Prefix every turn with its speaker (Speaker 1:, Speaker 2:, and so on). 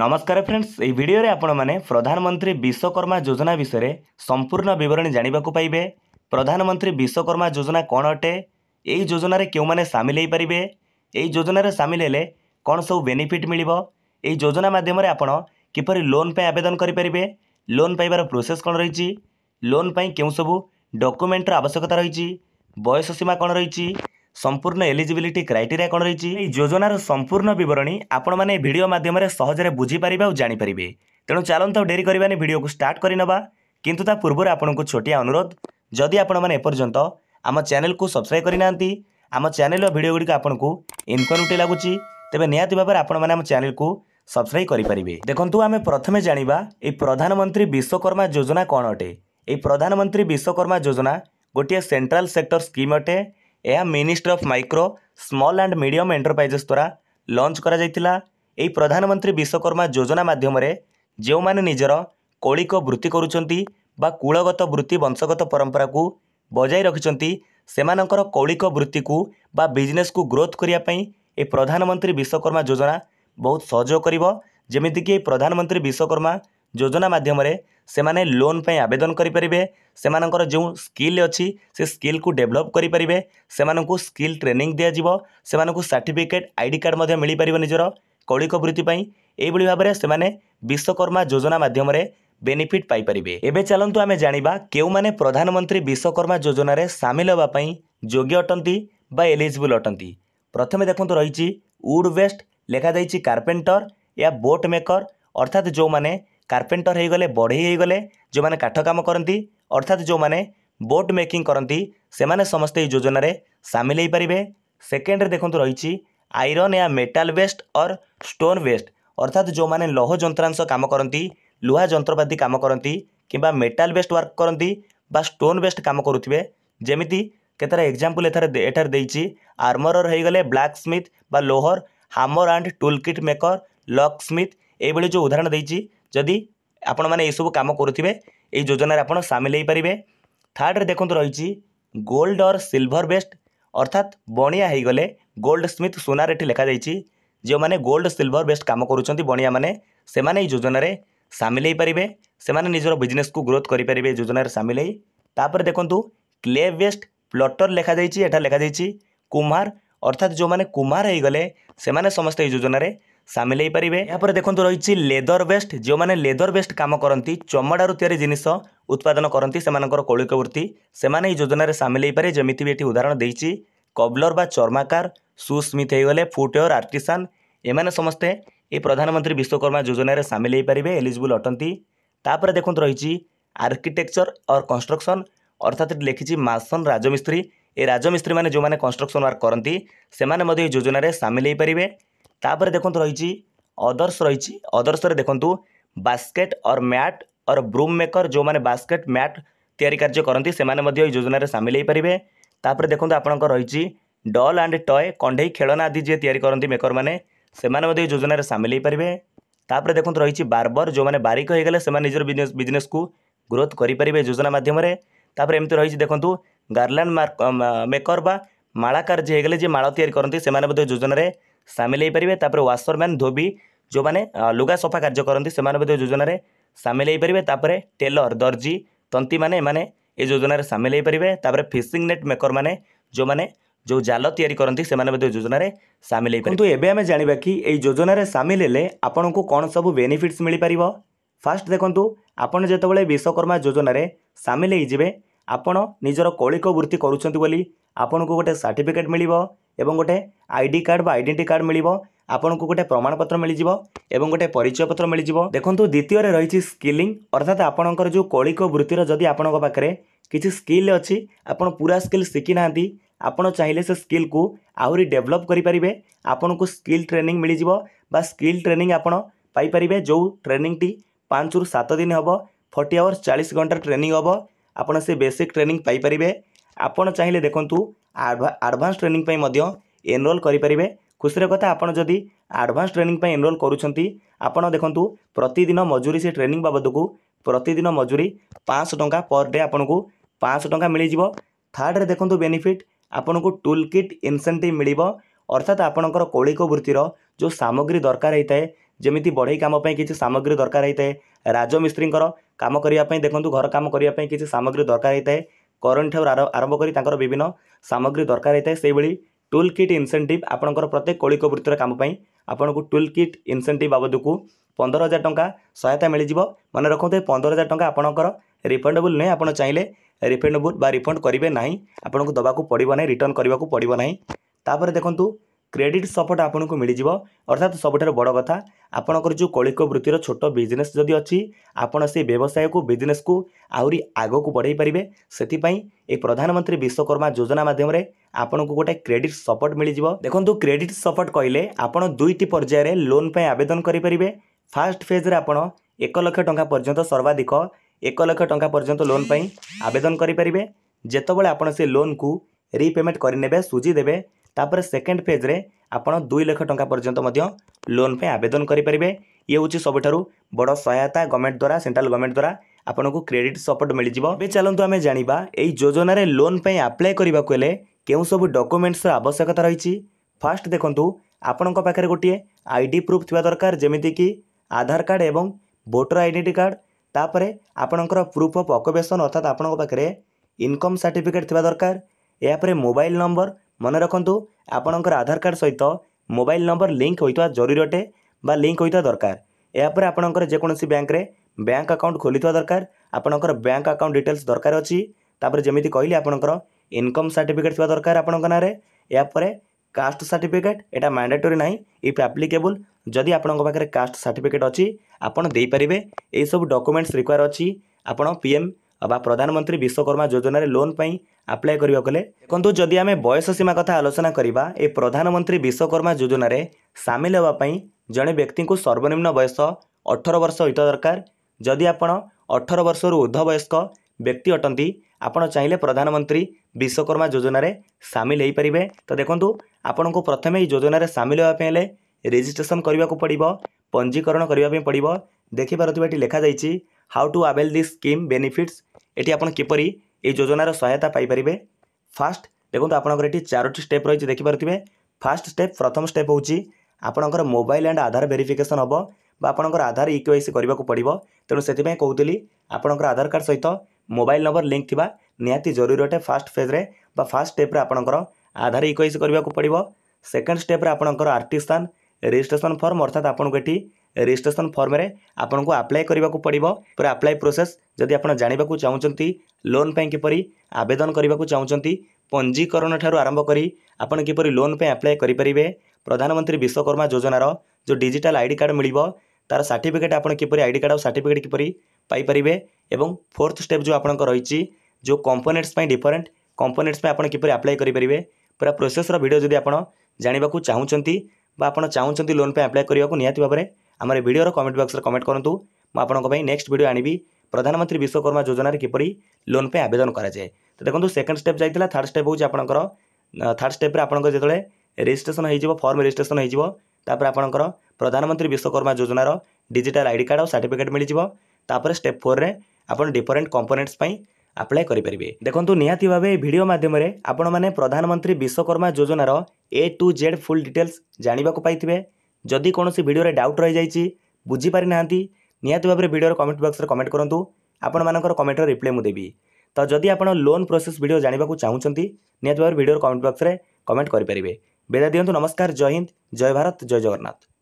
Speaker 1: ନମସ୍କାର ଫ୍ରେଣ୍ଡସ୍ ଏହି ଭିଡ଼ିଓରେ ଆପଣମାନେ ପ୍ରଧାନମନ୍ତ୍ରୀ ବିଶ୍ୱକର୍ମା ଯୋଜନା ବିଷୟରେ ସମ୍ପୂର୍ଣ୍ଣ ବିବରଣୀ ଜାଣିବାକୁ ପାଇବେ ପ୍ରଧାନମନ୍ତ୍ରୀ ବିଶ୍ୱକର୍ମା ଯୋଜନା କ'ଣ ଅଟେ ଏହି ଯୋଜନାରେ କେଉଁମାନେ ସାମିଲ ହୋଇପାରିବେ ଏହି ଯୋଜନାରେ ସାମିଲ ହେଲେ କ'ଣ ସବୁ ବେନିଫିଟ୍ ମିଳିବ ଏହି ଯୋଜନା ମାଧ୍ୟମରେ ଆପଣ କିପରି ଲୋନ୍ ପାଇଁ ଆବେଦନ କରିପାରିବେ ଲୋନ୍ ପାଇବାର ପ୍ରୋସେସ୍ କ'ଣ ରହିଛି ଲୋନ୍ ପାଇଁ କେଉଁ ସବୁ ଡକୁମେଣ୍ଟର ଆବଶ୍ୟକତା ରହିଛି ବୟସ ସୀମା କ'ଣ ରହିଛି ସମ୍ପୂର୍ଣ୍ଣ ଏଲିଜିବିଲିଟି କ୍ରାଇଟେରିଆ କ'ଣ ରହିଛି ଏହି ଯୋଜନାର ସମ୍ପୂର୍ଣ୍ଣ ବିବରଣୀ ଆପଣମାନେ ଏହି ଭିଡ଼ିଓ ମାଧ୍ୟମରେ ସହଜରେ ବୁଝିପାରିବେ ଆଉ ଜାଣିପାରିବେ ତେଣୁ ଚାଲନ୍ତୁ ଡେରି କରିବାନି ଭିଡ଼ିଓକୁ ଷ୍ଟାର୍ଟ କରିନେବା କିନ୍ତୁ ତା ପୂର୍ବରୁ ଆପଣଙ୍କୁ ଛୋଟିଆ ଅନୁରୋଧ ଯଦି ଆପଣମାନେ ଏପର୍ଯ୍ୟନ୍ତ ଆମ ଚ୍ୟାନେଲକୁ ସବସ୍କ୍ରାଇବ୍ କରିନାହାନ୍ତି ଆମ ଚ୍ୟାନେଲର ଭିଡ଼ିଓଗୁଡ଼ିକ ଆପଣଙ୍କୁ ଇନଫର୍ମେଟିଭ୍ ଲାଗୁଛି ତେବେ ନିହାତି ଭାବରେ ଆପଣମାନେ ଆମ ଚ୍ୟାନେଲକୁ ସବସ୍କ୍ରାଇବ୍ କରିପାରିବେ ଦେଖନ୍ତୁ ଆମେ ପ୍ରଥମେ ଜାଣିବା ଏହି ପ୍ରଧାନମନ୍ତ୍ରୀ ବିଶ୍ୱକର୍ମା ଯୋଜନା କ'ଣ ଅଟେ ଏହି ପ୍ରଧାନମନ୍ତ୍ରୀ ବିଶ୍ୱକର୍ମା ଯୋଜନା ଗୋଟିଏ ସେଣ୍ଟ୍ରାଲ୍ ସେକ୍ଟର ସ୍କିମ୍ ଅଟେ ଏହା Ministry of Micro Small and Medium Enterprises ଦ୍ୱାରା ଲଞ୍ଚ କରାଯାଇଥିଲା ଏହି ପ୍ରଧାନମନ୍ତ୍ରୀ ବିଶ୍ୱକର୍ମା ଯୋଜନା ମାଧ୍ୟମରେ ଯେଉଁମାନେ ନିଜର କୌଳିକ ବୃତ୍ତି କରୁଛନ୍ତି ବା କୁଳଗତ ବୃତ୍ତି ବଂଶଗତ ପରମ୍ପରାକୁ ବଜାୟ ରଖିଛନ୍ତି ସେମାନଙ୍କର କୌଳିକ ବୃତ୍ତିକୁ ବା ବିଜନେସ୍କୁ ଗ୍ରୋଥ୍ କରିବା ପାଇଁ ଏ ପ୍ରଧାନମନ୍ତ୍ରୀ ବିଶ୍ୱକର୍ମା ଯୋଜନା ବହୁତ ସହଯୋଗ କରିବ ଯେମିତିକି ଏ ପ୍ରଧାନମନ୍ତ୍ରୀ ବିଶ୍ୱକର୍ମା ଯୋଜନା ମାଧ୍ୟମରେ ସେମାନେ ଲୋନ୍ ପାଇଁ ଆବେଦନ କରିପାରିବେ ସେମାନଙ୍କର ଯେଉଁ ସ୍କିଲ୍ ଅଛି ସେ ସ୍କିଲ୍କୁ ଡେଭଲପ୍ କରିପାରିବେ ସେମାନଙ୍କୁ ସ୍କିଲ୍ ଟ୍ରେନିଂ ଦିଆଯିବ ସେମାନଙ୍କୁ ସାର୍ଟିଫିକେଟ୍ ଆଇ ଡ଼ି କାର୍ଡ଼ ମଧ୍ୟ ମିଳିପାରିବ ନିଜର କୌଳିକ ବୃତ୍ତି ପାଇଁ ଏଇଭଳି ଭାବରେ ସେମାନେ ବିଶ୍ୱକର୍ମା ଯୋଜନା ମାଧ୍ୟମରେ ବେନିଫିଟ୍ ପାଇପାରିବେ ଏବେ ଚାଲନ୍ତୁ ଆମେ ଜାଣିବା କେଉଁମାନେ ପ୍ରଧାନମନ୍ତ୍ରୀ ବିଶ୍ୱକର୍ମା ଯୋଜନାରେ ସାମିଲ ହେବା ପାଇଁ ଯୋଗ୍ୟ ଅଟନ୍ତି ବା ଏଲିଜିବୁଲ୍ ଅଟନ୍ତି ପ୍ରଥମେ ଦେଖନ୍ତୁ ରହିଛି ଉଡ୍ ୱେଷ୍ଟ ଲେଖାଯାଇଛି କାର୍ପେଣ୍ଟର ୟା ବୋଟ୍ ମେକର ଅର୍ଥାତ୍ ଯେଉଁମାନେ কার্পেন্টর ହୋଇଗଲେ ବଢ଼େଇ ହୋଇଗଲେ ଯେଉଁମାନେ କାଠ କାମ କରନ୍ତି ଅର୍ଥାତ୍ ଯେଉଁମାନେ ବୋଟ୍ ମେକିଂ କରନ୍ତି ସେମାନେ ସମସ୍ତେ ଏହି ଯୋଜନାରେ ସାମିଲ ହୋଇପାରିବେ ସେକେଣ୍ଡରେ ଦେଖନ୍ତୁ ରହିଛି ଆଇରନ୍ ଏହା metal waste or stone waste ଅର୍ଥାତ୍ ଯେଉଁମାନେ ଲୌହ ଯନ୍ତ୍ରାଂଶ କାମ କରନ୍ତି ଲୁହା ଯନ୍ତ୍ରପାତି କାମ କରନ୍ତି କିମ୍ବା ମେଟାଲ୍ ବେଷ୍ଟ ୱାର୍କ କରନ୍ତି ବା ଷ୍ଟୋନ୍ ବେଷ୍ଟ କାମ କରୁଥିବେ ଯେମିତି କେତେଟା ଏକ୍ଜାମ୍ପଲ୍ ଏଠାରେ ଏଠାରେ ଦେଇଛି ଆର୍ମରର ହୋଇଗଲେ ବ୍ଲାକ୍ ସ୍ମିଥ୍ ବା ଲୋହର hammer and tool kit maker locksmith ଏଇଭଳି ଯେଉଁ ଉଦାହରଣ ଦେଇଛି ଯଦି ଆପଣମାନେ ଏଇସବୁ କାମ କରୁଥିବେ ଏହି ଯୋଜନାରେ ଆପଣ ସାମିଲ ହୋଇପାରିବେ ଥାର୍ଡ଼ରେ ଦେଖନ୍ତୁ ରହିଛି ଗୋଲ୍ଡ ଅର୍ ସିଲଭର ବେଷ୍ଟ ଅର୍ଥାତ୍ ବଣିଆ ହୋଇଗଲେ ଗୋଲ୍ଡ ସ୍ମିଥ୍ ସୁନାରେ ଏଠି ଲେଖାଯାଇଛି ଯେଉଁମାନେ ଗୋଲ୍ଡ ସିଲଭର ବେଷ୍ଟ କାମ କରୁଛନ୍ତି ବଣିଆମାନେ ସେମାନେ ଏହି ଯୋଜନାରେ ସାମିଲ ହୋଇପାରିବେ ସେମାନେ ନିଜର ବିଜନେସ୍କୁ ଗ୍ରୋଥ୍ କରିପାରିବେ ଏହି ଯୋଜନାରେ ସାମିଲ ହୋଇ ତାପରେ ଦେଖନ୍ତୁ କ୍ଲେ ବେଷ୍ଟ ପ୍ଲଟର ଲେଖାଯାଇଛି ଏଠାରେ ଲେଖାଯାଇଛି କୁମ୍ଭାର ଅର୍ଥାତ୍ ଯେଉଁମାନେ କୁମ୍ଭାର ହୋଇଗଲେ ସେମାନେ ସମସ୍ତେ ଏହି ଯୋଜନାରେ ସାମିଲ ହୋଇପାରିବେ ଏହାପରେ ଦେଖନ୍ତୁ ରହିଛି ଲେଦର ବେଷ୍ଟ ଯେଉଁମାନେ ଲେଦର ବେଷ୍ଟ କାମ କରନ୍ତି ଚମଡ଼ାରୁ ତିଆରି ଜିନିଷ ଉତ୍ପାଦନ କରନ୍ତି ସେମାନଙ୍କର କୌଳିକ ବୃତ୍ତି ସେମାନେ ଏହି ଯୋଜନାରେ ସାମିଲ ହୋଇପାରିବେ ଯେମିତି ବି ଏଠି ଉଦାହରଣ ଦେଇଛି କବଲର ବା ଚର୍ମାକାର ସୁସ୍ମିଥ୍ ହୋଇଗଲେ ଫୁଟୱେର୍ ଆର୍ଟିସାନ୍ ଏମାନେ ସମସ୍ତେ এই প্রধানমন্ত্রী বিশ্বকর্মা যোজনার সামিল হয়ে পারে এলিজিবল অটান্তি তাপরে দেখুন রয়েছে আর্কিটেকচর অর কনস্ট্রকশন অর্থাৎ এটি লিখিছি মাসন রাজমিস্ত্রী এই রাজমিস্ত্রী মানে যে কনস্ট্রকশন ওয়ার্ক করতে সে যোজনার সামিল হয়ে পারে तापर देखु रही अदर्स रही अदर्स देखूँ बास्केट और मैट और ब्रूम मेकर जो मैंने बास्केट मैट या करती से योजना सामिल हो पारे तापर देखु आपणकर रही डल आंड टय कंडे खेलना आदि जी या करती मेकर मैंने योजना सामिल हो पारे तापर देखूँ रही बारबर जो मैंने बारिक हो गले निजर बिजनेस को ग्रोथ करें योजना मध्यम एमती रही देखूँ गार्लैंड मेकर माला कार्य होगले जी माला या करती योजन ସାମିଲ ହୋଇପାରିବେ ତାପରେ ୱାସରମ୍ୟାନ୍ ଧୋବି ଯେଉଁମାନେ ଲୁଗା ସଫା କାର୍ଯ୍ୟ କରନ୍ତି ସେମାନେ ମଧ୍ୟ ଯୋଜନାରେ ସାମିଲ ହୋଇପାରିବେ ତାପରେ ଟେଲର ଦର୍ଜି ତନ୍ତୀମାନେ ଏମାନେ ଏ ଯୋଜନାରେ ସାମିଲ ହୋଇପାରିବେ ତାପରେ ଫିସିଂ ନେଟ୍ ମେକରମାନେ ଯେଉଁମାନେ ଯେଉଁ ଜାଲ ତିଆରି କରନ୍ତି ସେମାନେ ମଧ୍ୟ ଯୋଜନାରେ ସାମିଲ ହୋଇପାରିବେ କିନ୍ତୁ ଏବେ ଆମେ ଜାଣିବା କି ଏହି ଯୋଜନାରେ ସାମିଲ ହେଲେ ଆପଣଙ୍କୁ କ'ଣ ସବୁ ବେନିଫିଟ୍ସ ମିଳିପାରିବ ଫାର୍ଷ୍ଟ ଦେଖନ୍ତୁ ଆପଣ ଯେତେବେଳେ ବିଶ୍ୱକର୍ମା ଯୋଜନାରେ ସାମିଲ ହୋଇଯିବେ ଆପଣ ନିଜର କୌଳିକ ବୃତ୍ତି କରୁଛନ୍ତି ବୋଲି ଆପଣଙ୍କୁ ଗୋଟେ ସାର୍ଟିଫିକେଟ୍ ମିଳିବ ଏବଂ ଗୋଟେ ଆଇ ଡି କାର୍ଡ଼ ବା ଆଇଡେଣ୍ଟି କାର୍ଡ଼ ମିଳିବ ଆପଣଙ୍କୁ ଗୋଟେ ପ୍ରମାଣପତ୍ର ମିଳିଯିବ ଏବଂ ଗୋଟେ ପରିଚୟପତ୍ର ମିଳିଯିବ ଦେଖନ୍ତୁ ଦ୍ୱିତୀୟରେ ରହିଛି ସ୍କିଲିଂ ଅର୍ଥାତ୍ ଆପଣଙ୍କର ଯେଉଁ କୌଳିକ ବୃତ୍ତିର ଯଦି ଆପଣଙ୍କ ପାଖରେ କିଛି ସ୍କିଲ୍ ଅଛି ଆପଣ ପୁରା ସ୍କିଲ୍ ଶିଖିନାହାନ୍ତି ଆପଣ ଚାହିଁଲେ ସେ ସ୍କିଲ୍କୁ ଆହୁରି ଡେଭଲପ୍ କରିପାରିବେ ଆପଣଙ୍କୁ ସ୍କିଲ୍ ଟ୍ରେନିଂ ମିଳିଯିବ ବା ସ୍କିଲ୍ ଟ୍ରେନିଂ ଆପଣ ପାଇପାରିବେ ଯେଉଁ ଟ୍ରେନିଂଟି ପାଞ୍ଚରୁ ସାତ ଦିନ ହେବ ଫର୍ଟି ଆୱାର୍ସ ଚାଳିଶ ଘଣ୍ଟାର ଟ୍ରେନିଂ ହେବ ଆପଣ ସେ ବେସିକ୍ ଟ୍ରେନିଂ ପାଇପାରିବେ ଆପଣ ଚାହିଁଲେ ଦେଖନ୍ତୁ ଆଡ଼ଭାନ୍ସ ଟ୍ରେନିଂ ପାଇଁ ମଧ୍ୟ ଏନରୋଲ୍ କରିପାରିବେ ଖୁସିର କଥା ଆପଣ ଯଦି ଆଡ଼ଭାନ୍ସ ଟ୍ରେନିଂ ପାଇଁ ଏନରୋଲ୍ କରୁଛନ୍ତି ଆପଣ ଦେଖନ୍ତୁ ପ୍ରତିଦିନ ମଜୁରୀ ସେ ଟ୍ରେନିଂ ବାବଦକୁ ପ୍ରତିଦିନ ମଜୁରୀ ପାଞ୍ଚଶହ ଟଙ୍କା ପର୍ ଡେ ଆପଣଙ୍କୁ ପାଞ୍ଚଶହ ଟଙ୍କା ମିଳିଯିବ ଥାର୍ଡ଼ରେ ଦେଖନ୍ତୁ ବେନିଫିଟ୍ ଆପଣଙ୍କୁ ଟୁଲ୍ କିଟ୍ ଇନ୍ସେଣ୍ଟିଭ୍ ମିଳିବ ଅର୍ଥାତ୍ ଆପଣଙ୍କର କୌଳିକ ବୃତ୍ତିର ଯେଉଁ ସାମଗ୍ରୀ ଦରକାର ହୋଇଥାଏ ଯେମିତି ବଢ଼େଇ କାମ ପାଇଁ କିଛି ସାମଗ୍ରୀ ଦରକାର ହୋଇଥାଏ ରାଜମିସ୍ତ୍ରୀଙ୍କର କାମ କରିବା ପାଇଁ ଦେଖନ୍ତୁ ଘର କାମ କରିବା ପାଇଁ କିଛି ସାମଗ୍ରୀ ଦରକାର ହୋଇଥାଏ କରେଣ୍ଟ ଠାରୁ ଆରମ୍ଭ କରି ତାଙ୍କର ବିଭିନ୍ନ ସାମଗ୍ରୀ ଦରକାର ହୋଇଥାଏ ସେହିଭଳି ଟୁଲ୍ କିଟ୍ ଇନସେଣ୍ଟିଭ୍ ଆପଣଙ୍କର ପ୍ରତ୍ୟେକ କୌଳିକ ବୃତ୍ତିର କାମ ପାଇଁ ଆପଣଙ୍କୁ ଟୁଲ୍ କିଟ୍ ଇନସେଣ୍ଟିଭ୍ ବାବଦକୁ ପନ୍ଦର ହଜାର ଟଙ୍କା ସହାୟତା ମିଳିଯିବ ମନେ ରଖନ୍ତୁ ପନ୍ଦର ହଜାର ଟଙ୍କା ଆପଣଙ୍କର ରିଫଣ୍ଡେବୁଲ୍ ନୁହେଁ ଆପଣ ଚାହିଁଲେ ରିଫଣ୍ଡେବୁଲ୍ ବା ରିଫଣ୍ଡ କରିବେ ନାହିଁ ଆପଣଙ୍କୁ ଦେବାକୁ ପଡ଼ିବ ନାହିଁ ରିଟର୍ଣ୍ଣ କରିବାକୁ ପଡ଼ିବ ନାହିଁ ତାପରେ ଦେଖନ୍ତୁ କ୍ରେଡ଼ିଟ୍ ସପୋର୍ଟ ଆପଣଙ୍କୁ ମିଳିଯିବ ଅର୍ଥାତ୍ ସବୁଠାରୁ ବଡ଼ କଥା ଆପଣଙ୍କର ଯେଉଁ କୌଳିକ ବୃତ୍ତିର ଛୋଟ ବିଜନେସ୍ ଯଦି ଅଛି ଆପଣ ସେଇ ବ୍ୟବସାୟକୁ ବିଜନେସ୍କୁ ଆହୁରି ଆଗକୁ ବଢ଼ାଇ ପାରିବେ ସେଥିପାଇଁ এই প্রধানমন্ত্রী বিশ্বকর্মা যোজনা মাধ্যমে আপনার গোটে ক্রেডিট সপোর্ট মিলিযোগ দেখুন ক্রেডিট সপোর্ট কহিলে আপনার দুইটি পর্যায়ে লোন পাই আবেদন করে পারে ফার্স্ট ফেজ্রে আপনার এক লক্ষ টঙ্কা পর্যন্ত সর্বাধিক এক লক্ষ টঙ্কা পর্যন্ত লোন পাই আবেদন করে পারে যেতবে আপনার সে লোন কু রিপেমেন্ট করে নেবে সুঝিদেবে ତାପରେ ସେକେଣ୍ଡ ଫେଜ୍ରେ ଆପଣ ଦୁଇ ଲକ୍ଷ ଟଙ୍କା ପର୍ଯ୍ୟନ୍ତ ମଧ୍ୟ ଲୋନ୍ ପାଇଁ ଆବେଦନ କରିପାରିବେ ଇଏ ହେଉଛି ସବୁଠାରୁ ବଡ଼ ସହାୟତା ଗଭର୍ଣ୍ଣମେଣ୍ଟ ଦ୍ୱାରା ସେଣ୍ଟ୍ରାଲ ଗଭର୍ଣ୍ଣମେଣ୍ଟ ଦ୍ୱାରା ଆପଣଙ୍କୁ କ୍ରେଡ଼ିଟ୍ ସପୋର୍ଟ ମିଳିଯିବ ଏବେ ଚାଲନ୍ତୁ ଆମେ ଜାଣିବା ଏହି ଯୋଜନାରେ ଲୋନ୍ ପାଇଁ ଆପ୍ଲାଏ କରିବାକୁ ହେଲେ କେଉଁ ସବୁ ଡକୁମେଣ୍ଟସର ଆବଶ୍ୟକତା ରହିଛି ଫାଷ୍ଟ ଦେଖନ୍ତୁ ଆପଣଙ୍କ ପାଖରେ ଗୋଟିଏ ଆଇ ଡି ପ୍ରୁଫ୍ ଥିବା ଦରକାର ଯେମିତିକି ଆଧାର କାର୍ଡ଼ ଏବଂ ଭୋଟର ଆଇଡେଣ୍ଟି କାର୍ଡ଼ ତାପରେ ଆପଣଙ୍କର ପ୍ରୁଫ୍ ଅଫ୍ ଅକୁପେସନ୍ ଅର୍ଥାৎ ଆପଣଙ୍କ ପାଖରେ ଇନକମ୍ ସାର୍ଟିଫିକେଟ୍ ଥିବା ଦରକାର ଏହାପରେ ମୋବାଇଲ୍ ନମ୍ବର ମନେ ରଖନ୍ତୁ ଆପଣଙ୍କର ଆଧାର କାର୍ଡ଼ ସହିତ ମୋବାଇଲ ନମ୍ବର ଲିଙ୍କ ହୋଇଥିବା ଜରୁରୀ ଅଟେ ବା ଲିଙ୍କ ହୋଇଥିବା ଦରକାର ଏହାପରେ ଆପଣଙ୍କର ଯେକୌଣସି ବ୍ୟାଙ୍କରେ ବ୍ୟାଙ୍କ ଆକାଉଣ୍ଟ ଖୋଲିଥିବା ଦରକାର ଆପଣଙ୍କର ବ୍ୟାଙ୍କ ଆକାଉଣ୍ଟ ଡିଟେଲ୍ସ ଦରକାର ଅଛି ତାପରେ ଯେମିତି କହିଲି ଆପଣଙ୍କର ଇନକମ୍ ସାର୍ଟିଫିକେଟ୍ ଥିବା ଦରକାର ଆପଣଙ୍କ ନାଁରେ ଏହାପରେ କାଷ୍ଟ ସାର୍ଟିଫିକେଟ୍ ଏଇଟା ମ୍ୟାଣ୍ଡେଟୋରୀ ନାହିଁ ଇଫ୍ ଆପ୍ଲିକେବୁଲ୍ ଯଦି ଆପଣଙ୍କ ପାଖରେ କାଷ୍ଟ ସାର୍ଟିଫିକେଟ୍ ଅଛି ଆପଣ ଦେଇପାରିବେ ଏହିସବୁ ଡକୁମେଣ୍ଟସ୍ ରିକ୍ୱାର ଅଛି ଆପଣ ପି ଏମ୍ ବା ପ୍ରଧାନମନ୍ତ୍ରୀ ବିଶ୍ୱକର୍ମା ଯୋଜନାରେ ଲୋନ୍ ପାଇଁ ଆପ୍ଲାଏ କରିବାକୁ ହେଲେ ଦେଖନ୍ତୁ ଯଦି ଆମେ ବୟସ ସୀମା କଥା ଆଲୋଚନା କରିବା ଏ ପ୍ରଧାନମନ୍ତ୍ରୀ ବିଶ୍ୱକର୍ମା ଯୋଜନାରେ ସାମିଲ ହେବା ପାଇଁ ଜଣେ ବ୍ୟକ୍ତିଙ୍କୁ ସର୍ବନିମ୍ନ ବୟସ ଅଠର ବର୍ଷ ହୋଇଥିବା ଦରକାର ଯଦି ଆପଣ ଅଠର ବର୍ଷରୁ ଉର୍ଦ୍ଧ୍ୱ ବୟସ୍କ ବ୍ୟକ୍ତି ଅଟନ୍ତି ଆପଣ ଚାହିଁଲେ ପ୍ରଧାନମନ୍ତ୍ରୀ ବିଶ୍ୱକର୍ମା ଯୋଜନାରେ ସାମିଲ ହୋଇପାରିବେ ତ ଦେଖନ୍ତୁ ଆପଣଙ୍କୁ ପ୍ରଥମେ ଏହି ଯୋଜନାରେ ସାମିଲ ହେବା ପାଇଁ ହେଲେ ରେଜିଷ୍ଟ୍ରେସନ୍ କରିବାକୁ ପଡ଼ିବ ପଞ୍ଜୀକରଣ କରିବା ପାଇଁ ପଡ଼ିବ ଦେଖିପାରୁଥିବେ ଏଠି ଲେଖାଯାଇଛି how to avail this scheme benefits এটি আপনার কিপরি এই যোজনার সহায়তা পাইপারে ফার্স্ট দেখুন আপনার এটি চারোটি স্টেপ রয়েছে দেখিপারে ফার্স্ট স্টেপ প্রথম স্টেপ হচ্ছে আপনার মোবাইল আন্ড আধার ভেরিফিকেসন হব বা আপনার আধার ইকেওয়াইসি করা পড়ব তেমন সেই কৌলি আপনার আধার কার্ড সহ মোবাইল নম্বর লিঙ্ক থাকা নিহতি জরুরি অটে ফার্স্ট ফেজ্রে বা ফার্স্ট স্টেপ্রে আপনার আধার ইকেওয়াইসি করা পড়ব সেকেন্ড স্টেপ্রে আপনার আর্টিস্থান রেজিষ্ট্রেসন ফর্ম অর্থাৎ আপনার এটি ରେଜିଷ୍ଟ୍ରେସନ୍ ଫର୍ମରେ ଆପଣଙ୍କୁ ଆପ୍ଲାଏ କରିବାକୁ ପଡ଼ିବ ପୁରା ଆପ୍ଲାଏ ପ୍ରୋସେସ୍ ଯଦି ଆପଣ ଜାଣିବାକୁ ଚାହୁଁଛନ୍ତି ଲୋନ୍ ପାଇଁ କିପରି ଆବେଦନ କରିବାକୁ ଚାହୁଁଛନ୍ତି ପଞ୍ଜୀକରଣ ଠାରୁ ଆରମ୍ଭ କରି ଆପଣ କିପରି ଲୋନ୍ ପାଇଁ ଆପ୍ଲାଏ କରିପାରିବେ ପ୍ରଧାନମନ୍ତ୍ରୀ ବିଶ୍ୱକର୍ମା ଯୋଜନାର ଯେଉଁ ଡିଜିଟାଲ୍ ଆଇ ଡି କାର୍ଡ଼ ମିଳିବ ତା'ର ସାର୍ଟିଫିକେଟ୍ ଆପଣ କିପରି ଆଇ ଡି କାର୍ଡ଼ ଆଉ ସାର୍ଟିଫିକେଟ୍ କିପରି ପାଇପାରିବେ ଏବଂ ଫୋର୍ଥ ଷ୍ଟେପ୍ ଯେଉଁ ଆପଣଙ୍କ ରହିଛି ଯେଉଁ କମ୍ପୋନେଣ୍ଟସ୍ ପାଇଁ ଡିଫରେଣ୍ଟ କମ୍ପୋନେଣ୍ଟସ୍ ପାଇଁ ଆପଣ କିପରି ଆପ୍ଲାଏ କରିପାରିବେ ପୁରା ପ୍ରୋସେସ୍ର ଭିଡ଼ିଓ ଯଦି ଆପଣ ଜାଣିବାକୁ ଚାହୁଁଛନ୍ତି ବା ଆପଣ ଚାହୁଁଛନ୍ତି ଲୋନ୍ ପାଇଁ ଆପ୍ଲାଏ କରିବାକୁ ନିହାତି ଭାବରେ আমার ভিডিওর কমেন্ট বক্সরে কমেন্ট করতু ମୁଁ ଆପଣଙ୍କ ପାଇଁ ନେକ୍ସଟ ଭିଡ଼ିଓ ଆଣିବି ପ୍ରଧାନମନ୍ତ୍ରୀ ବିଶ୍ୱକର୍ମା ଯୋଜନାରେ କିପରି ଲୋନ୍ ପାଇଁ ଆବେଦନ କରାଯାଏ ତ ଦେଖନ୍ତୁ ସେକେଣ୍ଡ ଷ୍ଟେପ୍ ଯାଇଥିଲା ଥାର୍ଡ଼ ଷ୍ଟେପ୍ ହେଉଛି ଆପଣଙ୍କର ଥାର୍ଡ଼ ଷ୍ଟେପ୍ରେ ଆପଣଙ୍କ ଯେତେବେଳେ ରେଜିଷ୍ଟ୍ରେସନ୍ ହୋଇଯିବ ଫର୍ମ ରେଜିଷ୍ଟ୍ରେସନ୍ ହୋଇଯିବ ତାପରେ ଆପଣଙ୍କର ପ୍ରଧାନମନ୍ତ୍ରୀ ବିଶ୍ୱକର୍ମା ଯୋଜନାର ଡିଜିଟାଲ୍ ଆଇ ଡି କାର୍ଡ଼ ଆଉ ସାର୍ଟିଫିକେଟ୍ ମିଳିଯିବ ତାପରେ ଷ୍ଟେପ୍ ଫୋର୍ରେ ଆପଣ ଡିଫରେଣ୍ଟ କମ୍ପୋନେଣ୍ଟସ୍ ପାଇଁ ଆପ୍ଲାଏ କରିପାରିବେ ଦେଖନ୍ତୁ ନିହାତି ଭାବେ ଏହି ଭିଡ଼ିଓ ମାଧ୍ୟମରେ ଆପଣମାନେ ପ୍ରଧାନମନ୍ତ୍ରୀ ବିଶ୍ୱକର୍ମା ଯୋଜନାର A to Z full details ଜାଣିବାକୁ ପାଇଥିବେ ଯଦି କୌଣସି ଭିଡ଼ିଓରେ ଡାଉଟ୍ ରହିଯାଇଛି ବୁଝିପାରିନାହାନ୍ତି ନିହାତି ଭାବରେ ଭିଡ଼ିଓର କମେଣ୍ଟ ବକ୍ସରେ କମେଣ୍ଟ କରନ୍ତୁ ଆପଣମାନଙ୍କର କମେଣ୍ଟର ରିପ୍ଲାଏ ମୁଁ ଦେବି ତ ଯଦି ଆପଣ ଲୋନ୍ ପ୍ରୋସେସ୍ ଭିଡ଼ିଓ ଜାଣିବାକୁ ଚାହୁଁଛନ୍ତି ନିହାତି ଭାବରେ ଭିଡ଼ିଓର କମେଣ୍ଟ ବକ୍ସରେ କମେଣ୍ଟ କରିପାରିବେ ବେଦା ଦିଅନ୍ତୁ ନମସ୍କାର ଜୟ ହିନ୍ଦ ଜୟ ଭାରତ ଜୟ ଜଗନ୍ନାଥ